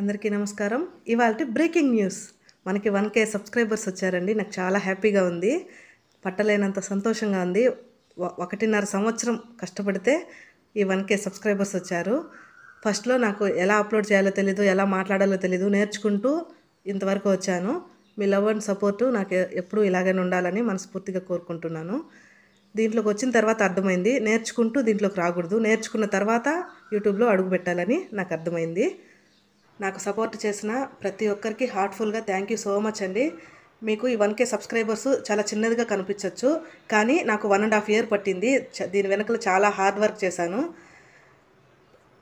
అందరికీ నమస్కారం ఇవాళ బ్రేకింగ్ న్యూస్ మనకి వన్ కే సబ్స్క్రైబర్స్ వచ్చారండి నాకు చాలా హ్యాపీగా ఉంది పట్టలేనంత సంతోషంగా ఉంది ఒకటిన్నర సంవత్సరం కష్టపడితే ఈ వన్ కే సబ్స్క్రైబర్స్ వచ్చారు ఫస్ట్లో నాకు ఎలా అప్లోడ్ చేయాలో తెలీదు ఎలా మాట్లాడాలో తెలీదు నేర్చుకుంటూ ఇంతవరకు వచ్చాను మీ లవ్ అండ్ సపోర్టు నాకు ఎప్పుడూ ఇలాగే ఉండాలని మనస్ఫూర్తిగా కోరుకుంటున్నాను దీంట్లోకి వచ్చిన తర్వాత అర్థమైంది నేర్చుకుంటూ దీంట్లోకి రాకూడదు నేర్చుకున్న తర్వాత యూట్యూబ్లో అడుగు పెట్టాలని నాకు అర్థమైంది నాకు సపోర్ట్ చేసిన ప్రతి ఒక్కరికి హార్ట్ఫుల్గా థ్యాంక్ యూ సో మచ్ అండి మీకు ఈ వన్ కే సబ్స్క్రైబర్స్ చాలా చిన్నదిగా కనిపించవచ్చు కానీ నాకు వన్ అండ్ హాఫ్ ఇయర్ పట్టింది దీని వెనకలు చాలా హార్డ్ వర్క్ చేశాను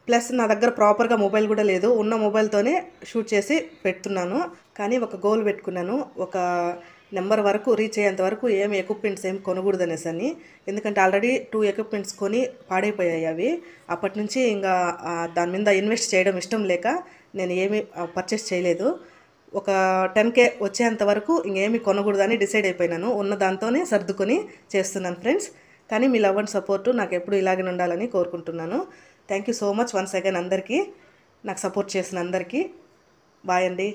ప్లస్ నా దగ్గర ప్రాపర్గా మొబైల్ కూడా లేదు ఉన్న మొబైల్తోనే షూట్ చేసి పెడుతున్నాను కానీ ఒక గోల్ పెట్టుకున్నాను ఒక నెంబర్ వరకు రీచ్ అయ్యేంత వరకు ఏం ఎక్విప్మెంట్స్ ఏం కొనకూడదు అనేసి అని ఎందుకంటే ఆల్రెడీ టూ ఎక్విప్మెంట్స్ కొని పాడైపోయాయి అవి అప్పటి నుంచి ఇంకా దాని మీద ఇన్వెస్ట్ చేయడం ఇష్టం లేక నేను ఏమీ పర్చేస్ చేయలేదు ఒక టెన్ కే వచ్చేంత వరకు ఇంకేమి కొనకూడదని డిసైడ్ అయిపోయినాను ఉన్న దాంతోనే సర్దుకొని చేస్తున్నాను ఫ్రెండ్స్ కానీ మీ లవ్ అండ్ సపోర్టు నాకు ఎప్పుడు ఇలాగే ఉండాలని కోరుకుంటున్నాను thank you so much once again అందరికీ నాకు సపోర్ట్ చేసిన అందరికీ బాయ్ అండి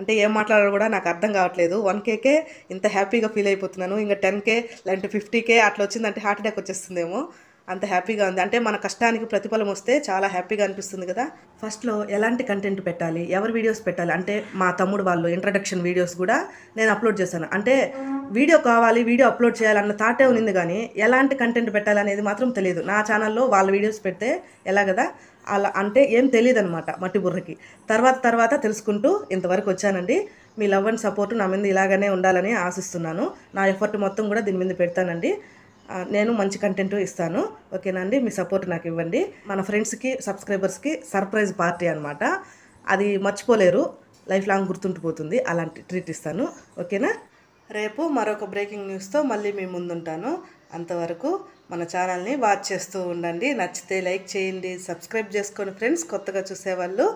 అంటే ఏం మాట్లాడాలో కూడా నాకు అర్థం కావట్లేదు వన్ కేకే ఇంత హ్యాపీగా ఫీల్ అయిపోతున్నాను ఇంకా టెన్ కే లేదంటే ఫిఫ్టీ కే అట్లా వచ్చిందంటే హార్ట్ అటాక్ వచ్చేస్తుందేమో అంత హ్యాపీగా ఉంది అంటే మన కష్టానికి ప్రతిఫలం వస్తే చాలా హ్యాపీగా అనిపిస్తుంది కదా ఫస్ట్లో ఎలాంటి కంటెంట్ పెట్టాలి ఎవరి వీడియోస్ పెట్టాలి అంటే మా తమ్ముడు వాళ్ళు ఇంట్రడక్షన్ వీడియోస్ కూడా నేను అప్లోడ్ చేశాను అంటే వీడియో కావాలి వీడియో అప్లోడ్ చేయాలన్న థాటే ఉంది కానీ ఎలాంటి కంటెంట్ పెట్టాలనేది మాత్రం తెలియదు నా ఛానల్లో వాళ్ళ వీడియోస్ పెడితే ఎలా కదా అలా అంటే ఏం తెలియదు అనమాట మట్టి బుర్రకి తర్వాత తర్వాత తెలుసుకుంటూ ఇంతవరకు వచ్చానండి మీ లవ్ అండ్ సపోర్ట్ నా మీద ఇలాగనే ఉండాలని ఆశిస్తున్నాను నా ఎఫర్ట్ మొత్తం కూడా దీని మీద పెడతానండి నేను మంచి కంటెంట్ ఇస్తాను ఓకేనండి మీ సపోర్ట్ నాకు ఇవ్వండి మన ఫ్రెండ్స్కి సబ్స్క్రైబర్స్కి సర్ప్రైజ్ పార్టీ అనమాట అది మర్చిపోలేరు లైఫ్ లాంగ్ గుర్తుండిపోతుంది అలాంటి ట్రీట్ ఇస్తాను ఓకేనా రేపు మరొక బ్రేకింగ్ న్యూస్తో మళ్ళీ మీ ముందుంటాను అంతవరకు మన ఛానల్ని వాచ్ చేస్తూ ఉండండి నచ్చితే లైక్ చేయండి సబ్స్క్రైబ్ చేసుకోండి ఫ్రెండ్స్ కొత్తగా చూసేవాళ్ళు